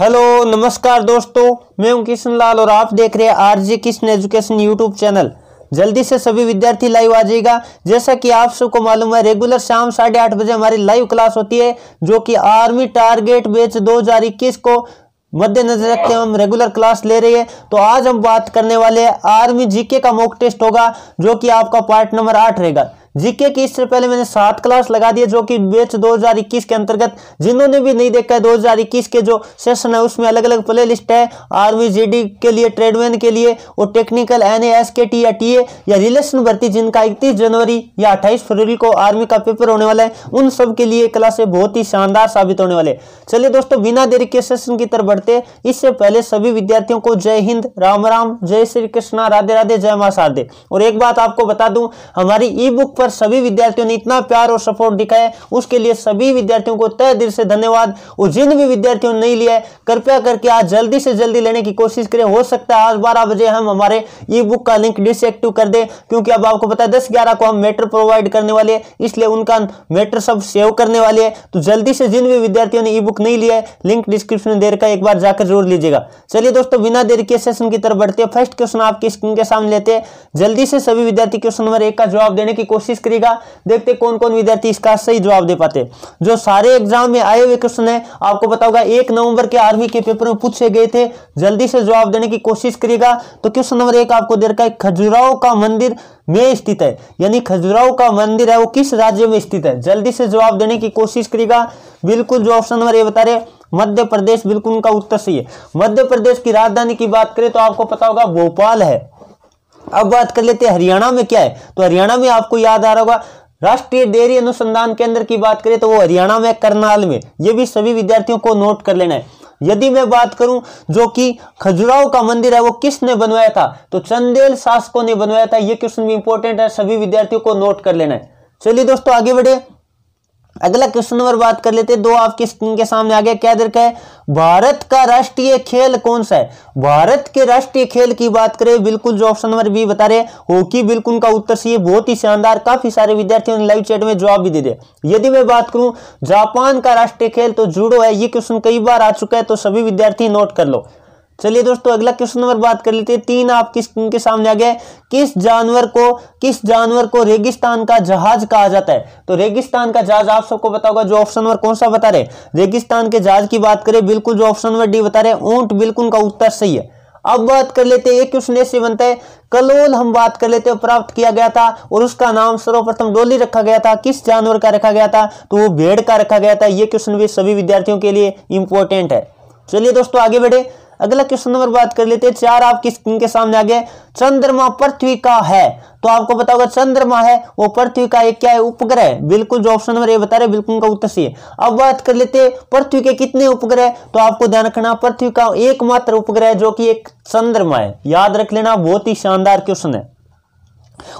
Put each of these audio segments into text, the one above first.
hello नमस्कार दोस्तों मैं हूं किशन लाल और आप देख रहे हैं RJ Krishna education YouTube channel जल्दी से सभी विद्यार्थी लाइव आ जाएगा जैसा कि आप सबको मालूम है रेगुलर शाम साढ़े आठ बजे हमारी लाइव क्लास होती है जो कि आर्मी टारगेट हजार 2021 को मद्देनजर रखते हुए हम रेगुलर क्लास ले रहे हैं तो आज हम बात करने वाले हैं आर्मी जीके का मॉक टेस्ट होगा जो कि आपका पार्ट नंबर आठ रहेगा जीके की इससे पहले मैंने सात क्लास लगा दिया जो कि बेच 2021 के अंतर्गत जिन्होंने भी नहीं देखा है 2021 के जो सेशन है उसमें अलग अलग प्ले लिस्ट है आर्मी जीडी के लिए ट्रेडमैन के लिए और टेक्निकल एन के टी या टी या रिलेशन भर्ती जिनका इकतीस जनवरी या अट्ठाईस फरवरी को आर्मी का पेपर होने वाला है उन सब के लिए क्लास बहुत ही शानदार साबित होने वाले चलिए दोस्तों बिना देरी के सेशन की तरफ बढ़ते इससे पहले सभी विद्यार्थियों को जय हिंद राम राम जय श्री कृष्णा राधे राधे जय मां शारदे और एक बात आपको बता दूं हमारी ई बुक पर पर सभी विद्यार्थियों ने इतना प्यार और सपोर्ट दिखाया उसके लिए सभी विद्यार्थियों को तय दिल से धन्यवाद और जिन भी विद्यार्थियों ने नहीं लिया है कृपया करके आज जल्दी से जल्दी लेने की कोशिश करें हो सकता है आज बारह बजे हम हमारे ई बुक का लिंक डिसएक्टिव कर दे क्योंकि अब आपको पता है दस ग्यारह को हम मेटर प्रोवाइड करने वाले हैं इसलिए उनका मेटर सब सेव करने वाले हैं तो जल्दी से जिन भी विद्यार्थियों ने ई बुक नहीं लिया है लिंक डिस्क्रिप्शन में देर का एक बार जाकर जरूर लीजिएगा चलिए दोस्तों बिना देर के सेशन की तरफ बढ़ते हैं फर्स्ट क्वेश्चन आपकी स्क्रीन के सामने लेते हैं जल्दी से सभी विद्यार्थी क्वेश्चन नंबर एक का जवाब देने की कोशिश कोशिश करेगा देखते कौन कौन विद्यार्थी इसका सही जवाब दे पाते जो सारे एग्जाम में आए हुए क्वेश्चन है आपको बताऊंगा एक नवंबर के आर्मी के पेपर में पूछे गए थे जल्दी से जवाब देने की कोशिश करेगा तो क्वेश्चन नंबर एक आपको दे रखा है खजुराओ का मंदिर में स्थित है यानी खजुराओ का मंदिर है वो किस राज्य में स्थित है जल्दी से जवाब देने की कोशिश करेगा बिल्कुल जो ऑप्शन नंबर ये बता रहे मध्य प्रदेश बिल्कुल उनका उत्तर सही है मध्य प्रदेश की राजधानी की बात करें तो आपको पता होगा भोपाल है अब बात कर लेते हैं हरियाणा में क्या है तो हरियाणा में आपको याद आ रहा होगा राष्ट्रीय डेयरी अनुसंधान केंद्र की बात करें तो वो हरियाणा में करनाल में ये भी सभी विद्यार्थियों को नोट कर लेना है यदि मैं बात करूं जो कि खजुराहो का मंदिर है वो किसने बनवाया था तो चंदेल शासकों ने बनवाया था ये क्वेश्चन भी इंपॉर्टेंट है सभी विद्यार्थियों को नोट कर लेना है चलिए दोस्तों आगे बढ़े अगला क्वेश्चन नंबर बात कर लेते हैं दो आपकी स्क्रीन के सामने आ गया क्या दे है भारत का राष्ट्रीय खेल कौन सा है भारत के राष्ट्रीय खेल की बात करें बिल्कुल जो ऑप्शन नंबर बी बता रहे हॉकी बिल्कुल उनका उत्तर सही है बहुत ही शानदार काफी सारे विद्यार्थियों ने लाइव चैट में जवाब भी दे दिया यदि मैं बात करूं जापान का राष्ट्रीय खेल तो जूडो है ये क्वेश्चन कई बार आ चुका है तो सभी विद्यार्थी नोट कर लो चलिए दोस्तों अगला क्वेश्चन नंबर बात कर लेते हैं तीन आप किस के सामने आ गया किस जानवर को किस जानवर को रेगिस्तान का जहाज कहा जाता है तो रेगिस्तान का जहाज आप सबको पता होगा जो ऑप्शन नंबर कौन सा बता रहे रेगिस्तान के जहाज की बात करें बिल्कुल जो ऑप्शन नंबर डी बता रहे ऊंट बिल्कुल का उत्तर सही है अब बात कर लेते हैं एक क्वेश्चन ऐसे बनता है कलोल हम बात कर लेते हैं प्राप्त किया गया था और उसका नाम सर्वप्रथम डोली रखा गया था किस जानवर का रखा गया था तो वो भेड़ का रखा गया था ये क्वेश्चन भी सभी विद्यार्थियों के लिए इंपॉर्टेंट है चलिए दोस्तों आगे बढ़े अगला क्वेश्चन नंबर बात कर लेते हैं चार आपकी स्क्रीन के सामने आ गया चंद्रमा पृथ्वी का है तो आपको पता चंद्रमा है वो पृथ्वी का एक क्या है उपग्रह बिल्कुल जो ऑप्शन नंबर ये बता रहे बिल्कुल उनका उत्तर सही है अब बात कर लेते हैं पृथ्वी के कितने उपग्रह तो आपको ध्यान रखना पृथ्वी का एकमात्र उपग्रह जो कि एक चंद्रमा है याद रख लेना बहुत ही शानदार क्वेश्चन है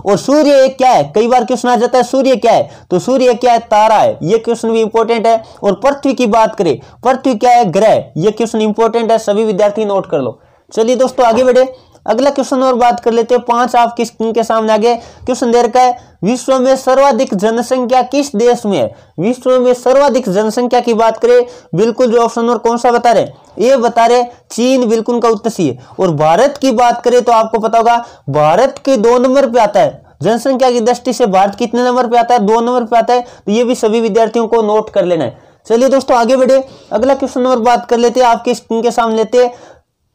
और सूर्य एक क्या है कई बार क्वेश्चन आ जाता है सूर्य क्या है तो सूर्य क्या है तारा है ये क्वेश्चन भी इंपॉर्टेंट है और पृथ्वी की बात करें पृथ्वी क्या है ग्रह ये क्वेश्चन इंपॉर्टेंट है सभी विद्यार्थी नोट कर लो चलिए दोस्तों आगे बढ़े अगला क्वेश्चन और बात कर लेते हैं पांच आपकी स्क्रीन के सामने आगे क्वेश्चन दे रखा है विश्व में सर्वाधिक जनसंख्या किस देश में है विश्व में सर्वाधिक जनसंख्या की बात करें बिल्कुल जो ऑप्शन और कौन सा बता रहे ये बता रहे चीन बिल्कुल का उत्तर सी है और भारत की बात करें तो आपको पता होगा भारत के दो नंबर पे आता है जनसंख्या की दृष्टि से भारत कितने नंबर पे आता है दो नंबर पे आता है तो ये भी सभी विद्यार्थियों को नोट कर लेना है चलिए दोस्तों आगे बढ़े अगला क्वेश्चन नंबर बात कर लेते हैं आपके स्क्रीन के सामने लेते हैं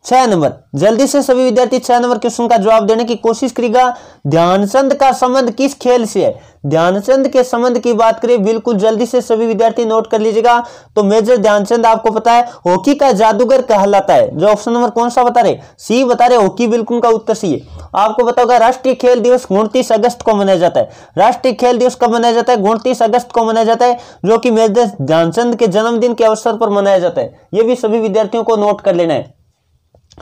छह नंबर जल्दी से सभी विद्यार्थी छह नंबर क्वेश्चन का जवाब देने की कोशिश करेगा ध्यानचंद का संबंध किस खेल से है ध्यानचंद के संबंध की बात करें बिल्कुल जल्दी से सभी विद्यार्थी नोट कर लीजिएगा तो मेजर ध्यानचंद आपको पता है हॉकी का जादूगर कहलाता है जो ऑप्शन नंबर कौन सा बता रहे सी बता रहे हॉकी बिल्कुल का उत्तर सी है आपको बताओगा राष्ट्रीय खेल दिवस उनतीस अगस्त को मनाया जाता है राष्ट्रीय खेल दिवस कब मनाया जाता है उनतीस अगस्त को मनाया जाता है जो कि मेजर ध्यानचंद के जन्मदिन के अवसर पर मनाया जाता है यह भी सभी विद्यार्थियों को नोट कर लेना है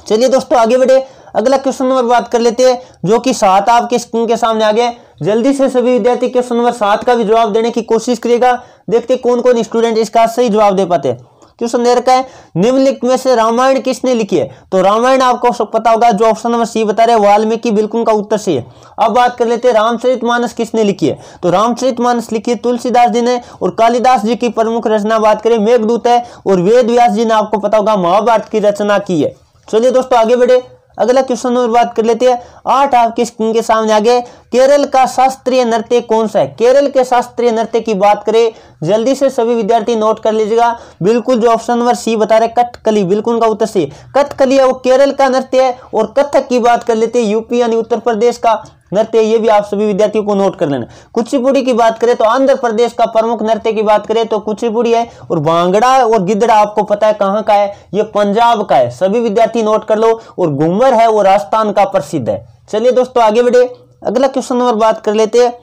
चलिए दोस्तों आगे बढ़े अगला क्वेश्चन नंबर बात कर लेते हैं जो कि सात आपके स्क्रीन के सामने आ गया जल्दी से सभी विद्यार्थी क्वेश्चन नंबर सात का भी जवाब देने की कोशिश करेगा देखते कौन कौन स्टूडेंट इसका सही जवाब दे पाते क्वेश्चन दे रखा है निम्नलिखित में से रामायण किसने लिखी है तो रामायण आपको पता होगा जो ऑप्शन नंबर सी बता रहे वाल्मीकि बिल्कुल का उत्तर सही है अब बात कर लेते हैं रामचरित मानस किसने लिखी है तो रामचरित मानस लिखी है तुलसीदास जी ने और कालिदास जी की प्रमुख रचना बात करें मेघदूत है और वेद व्यास जी ने आपको पता होगा महाभारत की रचना की है चलिए दोस्तों आगे बढ़े अगला क्वेश्चन और बात कर लेते हैं आठ आपकी स्क्रीन के सामने आगे केरल का शास्त्रीय नृत्य कौन सा है केरल के शास्त्रीय नृत्य की बात करें जल्दी से सभी विद्यार्थी नोट कर लीजिएगा बिल्कुल जो ऑप्शन नंबर सी बता रहे कथकली बिल्कुल उनका उत्तर सी कथकली है वो केरल का नृत्य है और कथक की बात कर लेते हैं यूपी यानी उत्तर प्रदेश का नृत्य ये भी आप सभी विद्यार्थियों को नोट कर लेना कुचिपुड़ी की बात करें तो आंध्र प्रदेश का प्रमुख नृत्य की बात करें तो कुचिपुड़ी है और भांगड़ा और गिदड़ा आपको पता है कहाँ का है ये पंजाब का है सभी विद्यार्थी नोट कर लो और घूमर है वो राजस्थान का प्रसिद्ध है चलिए दोस्तों आगे बढ़े अगला क्वेश्चन नंबर बात कर लेते हैं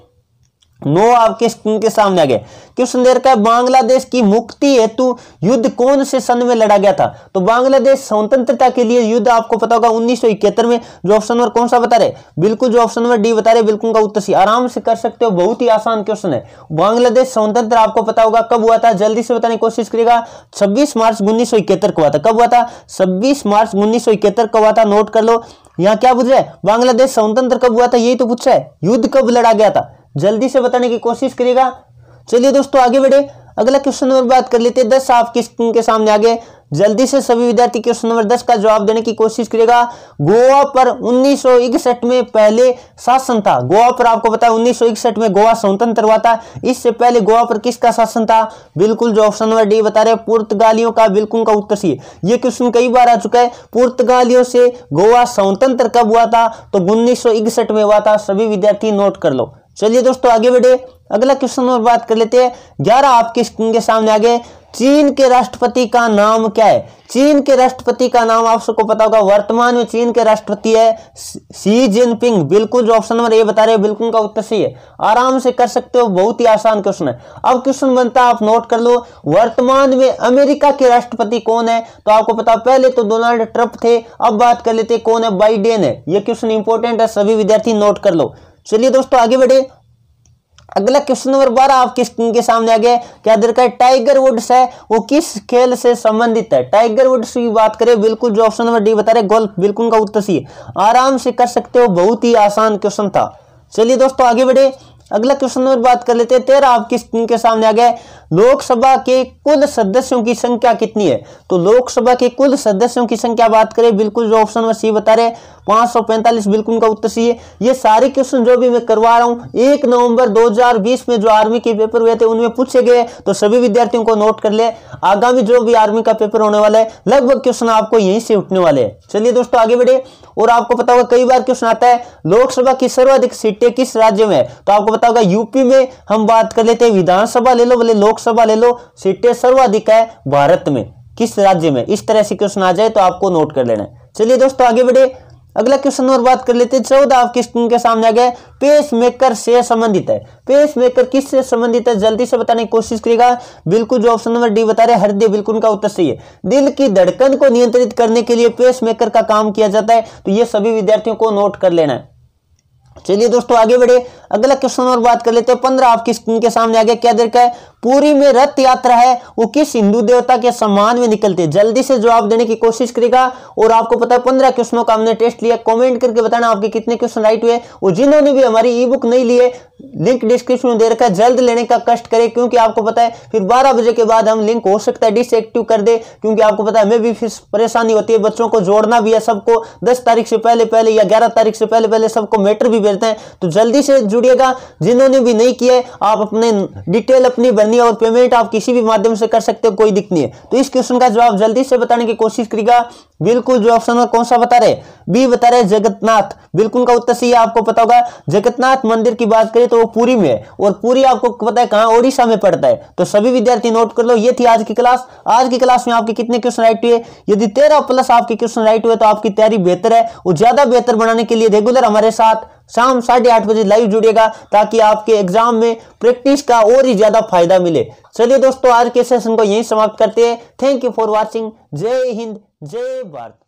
नो आपके स्क्रीन के सामने आ गया क्वेश्चन दे रखा है बांग्लादेश की मुक्ति हेतु युद्ध कौन से सन में लड़ा गया था तो बांग्लादेश स्वतंत्रता के लिए युद्ध आपको पता होगा उन्नीस में जो ऑप्शन नंबर कौन सा बता रहे बिल्कुल जो ऑप्शन नंबर डी बता रहे बिल्कुल का उत्तर सी आराम से कर सकते हो बहुत ही आसान क्वेश्चन है बांग्लादेश स्वतंत्र आपको पता होगा कब हुआ था जल्दी से बताने की कोशिश करेगा छब्बीस मार्च उन्नीस को हुआ था कब हुआ था छब्बीस मार्च उन्नीस को हुआ था नोट कर लो यहाँ क्या पूछ रहे बांग्लादेश स्वतंत्र कब हुआ था यही तो पूछ रहा है युद्ध कब लड़ा गया था जल्दी से बताने की कोशिश करिएगा चलिए दोस्तों आगे बढ़े अगला क्वेश्चन नंबर बात कर लेते हैं दस आप किस के सामने आ गए जल्दी से सभी विद्यार्थी क्वेश्चन नंबर दस का जवाब देने की कोशिश करेगा गोवा पर उन्नीस में पहले शासन था गोवा पर आपको पता है उन्नीस में गोवा स्वतंत्र हुआ था इससे पहले गोवा पर किसका शासन था बिल्कुल जो ऑप्शन नंबर डी बता रहे पुर्तगालियों का बिल्कुल का उत्तर सी ये क्वेश्चन कई बार आ चुका है पुर्तगालियों से गोवा स्वतंत्र कब हुआ था तो उन्नीस में हुआ था सभी विद्यार्थी नोट कर लो चलिए दोस्तों आगे बढ़े अगला क्वेश्चन और बात कर लेते हैं ग्यारह आपके स्क्रीन के सामने आ गए चीन के राष्ट्रपति का नाम क्या है चीन के राष्ट्रपति का नाम आप सबको पता होगा वर्तमान में चीन के राष्ट्रपति है सी जिनपिंग बिल्कुल जो ऑप्शन नंबर ए बता रहे हो बिल्कुल का उत्तर सही है आराम से कर सकते हो बहुत ही आसान क्वेश्चन है अब क्वेश्चन बनता है आप नोट कर लो वर्तमान में अमेरिका के राष्ट्रपति कौन है तो आपको पता पहले तो डोनाल्ड ट्रंप थे अब बात कर लेते कौन है बाइडेन है यह क्वेश्चन इंपॉर्टेंट है सभी विद्यार्थी नोट कर लो चलिए दोस्तों आगे बढ़े अगला क्वेश्चन नंबर बारह आप स्क्रीन के सामने आ गया क्या दे है टाइगर वुड्स है वो किस खेल से संबंधित है टाइगर वुड्स की बात करें बिल्कुल जो ऑप्शन नंबर डी बता रहे गोल्फ बिल्कुल उनका उत्तर सी आराम से कर सकते हो बहुत ही आसान क्वेश्चन था चलिए दोस्तों आगे बढ़े अगला क्वेश्चन और बात कर लेते हैं तेरह आपकी स्क्रीन के सामने आ गया लोकसभा के कुल सदस्यों की संख्या कितनी है तो लोकसभा के कुल सदस्यों की संख्या बात करें बिल्कुल जो ऑप्शन में सी बता रहे पांच बिल्कुल उनका उत्तर सी है ये सारे क्वेश्चन जो भी मैं करवा रहा हूं एक नवंबर 2020 में जो आर्मी के पेपर हुए थे उनमें पूछे गए तो सभी विद्यार्थियों को नोट कर ले आगामी जो भी आर्मी का पेपर होने वाला है लगभग क्वेश्चन आपको यहीं से उठने वाले हैं चलिए दोस्तों आगे बढ़े और आपको पता होगा कई बार क्वेश्चन आता है लोकसभा की सर्वाधिक सीटें किस राज्य में तो आपको पता होगा यूपी में हम बात कर लेते हैं विधानसभा ले लो बोले लोकसभा ले लो सीटें सर्वाधिक है भारत में किस राज्य में इस तरह से क्वेश्चन आ जाए तो आपको नोट कर लेना है चलिए दोस्तों आगे बढ़े अगला क्वेश्चन और बात कर लेते हैं चौदह आपके स्क्रीन के सामने आ गया पेस मेकर से संबंधित है पेस मेकर किस से संबंधित है जल्दी से बताने की कोशिश करेगा बिल्कुल जो ऑप्शन नंबर डी बता रहे हृदय बिल्कुल उनका उत्तर सही है दिल की धड़कन को नियंत्रित करने के लिए पेस मेकर का, का काम किया जाता है तो ये सभी विद्यार्थियों को नोट कर लेना है चलिए दोस्तों आगे बढ़े अगला क्वेश्चन और बात कर लेते हैं पंद्रह आपकी स्क्रीन के सामने आ गया क्या देखा है पूरी में रथ यात्रा है वो किस हिंदू देवता के सम्मान में निकलते हैं जल्दी से जवाब देने की कोशिश करेगा और आपको पता है पंद्रह क्वेश्चनों का हमने टेस्ट लिया कमेंट करके बताना आपके कितने क्वेश्चन राइट हुए और जिन्होंने भी हमारी ई बुक नहीं लिए लिंक डिस्क्रिप्शन में दे रखा है जल्द लेने का कष्ट करें क्योंकि आपको पता है फिर बारह बजे के बाद हम लिंक हो सकता है डिसएक्टिव कर दे क्योंकि आपको पता है हमें भी फिर परेशानी होती है बच्चों को जोड़ना भी है सबको दस तारीख से पहले पहले या ग्यारह तारीख से पहले पहले सबको मैटर भी भेजते हैं तो जल्दी से जुड़ जुड़िएगा जिन्होंने भी नहीं किया आप अपने डिटेल अपनी भरनी और पेमेंट आप किसी भी माध्यम से कर सकते हो कोई दिक्कत नहीं है तो इस क्वेश्चन का जवाब जल्दी से बताने की कोशिश करेगा बिल्कुल जो ऑप्शन में कौन सा बता रहे बी बता रहे जगतनाथ बिल्कुल का उत्तर सही है आपको पता होगा जगतनाथ मंदिर की बात करें तो वो पूरी में है और पूरी आपको पता है कहां ओडिशा में पड़ता है तो सभी विद्यार्थी नोट कर लो ये थी आज की क्लास आज की क्लास में आपके कितने क्वेश्चन राइट हुए यदि तेरह प्लस आपके क्वेश्चन राइट हुए तो आपकी तैयारी बेहतर है और ज्यादा बेहतर बनाने के लिए रेगुलर हमारे साथ शाम साढ़े आठ बजे लाइव जुड़ेगा ताकि आपके एग्जाम में प्रैक्टिस का और ही ज़्यादा फायदा मिले चलिए दोस्तों आज के सेशन को यहीं समाप्त करते हैं थैंक यू फॉर वॉचिंग जय हिंद जय भारत